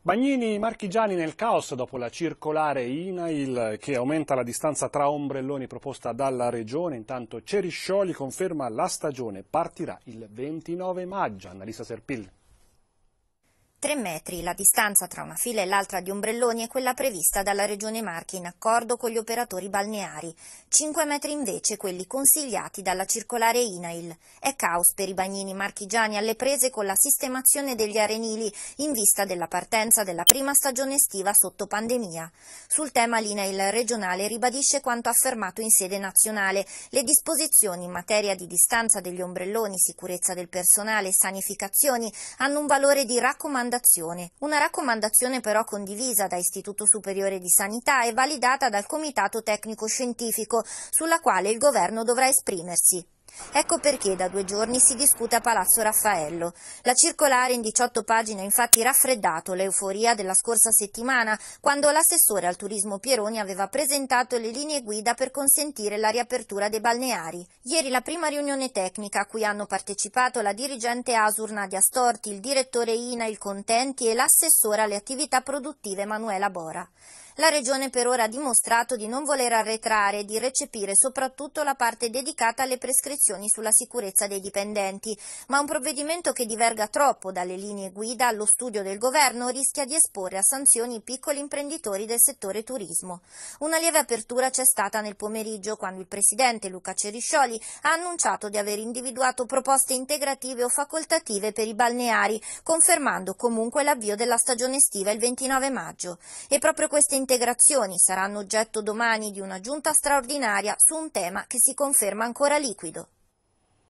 Bagnini marchigiani nel caos dopo la circolare INAIL che aumenta la distanza tra ombrelloni proposta dalla regione, intanto Ceriscioli conferma la stagione partirà il 29 maggio. Annalisa Serpilli. 3 metri la distanza tra una fila e l'altra di ombrelloni è quella prevista dalla Regione Marche in accordo con gli operatori balneari, 5 metri invece quelli consigliati dalla circolare INAIL. È caos per i bagnini marchigiani alle prese con la sistemazione degli arenili in vista della partenza della prima stagione estiva sotto pandemia. Sul tema l'INAIL regionale ribadisce quanto affermato in sede nazionale, le disposizioni in materia di distanza degli ombrelloni, sicurezza del personale e sanificazioni hanno un valore di raccomandazione raccomandazione. Una raccomandazione però condivisa da Istituto Superiore di Sanità e validata dal Comitato Tecnico Scientifico, sulla quale il governo dovrà esprimersi. Ecco perché da due giorni si discute a Palazzo Raffaello. La circolare in 18 pagine ha infatti raffreddato l'euforia della scorsa settimana, quando l'assessore al turismo Pieroni aveva presentato le linee guida per consentire la riapertura dei balneari. Ieri la prima riunione tecnica a cui hanno partecipato la dirigente Asur Nadia Storti, il direttore INA il Contenti e l'assessore alle attività produttive Manuela Bora. La Regione per ora ha dimostrato di non voler arretrare e di recepire soprattutto la parte dedicata alle prescrizioni indicazioni sulla sicurezza dei dipendenti, ma un provvedimento che diverga troppo dalle linee guida allo studio del governo rischia di esporre a sanzioni i piccoli imprenditori del settore turismo. Una lieve apertura c'è stata nel pomeriggio quando il presidente Luca Ceriscioli ha annunciato di aver individuato proposte integrative o facoltative per i balneari, confermando comunque l'avvio della stagione estiva il 29 maggio. E proprio queste integrazioni saranno oggetto domani di una giunta straordinaria su un tema che si conferma ancora liquido.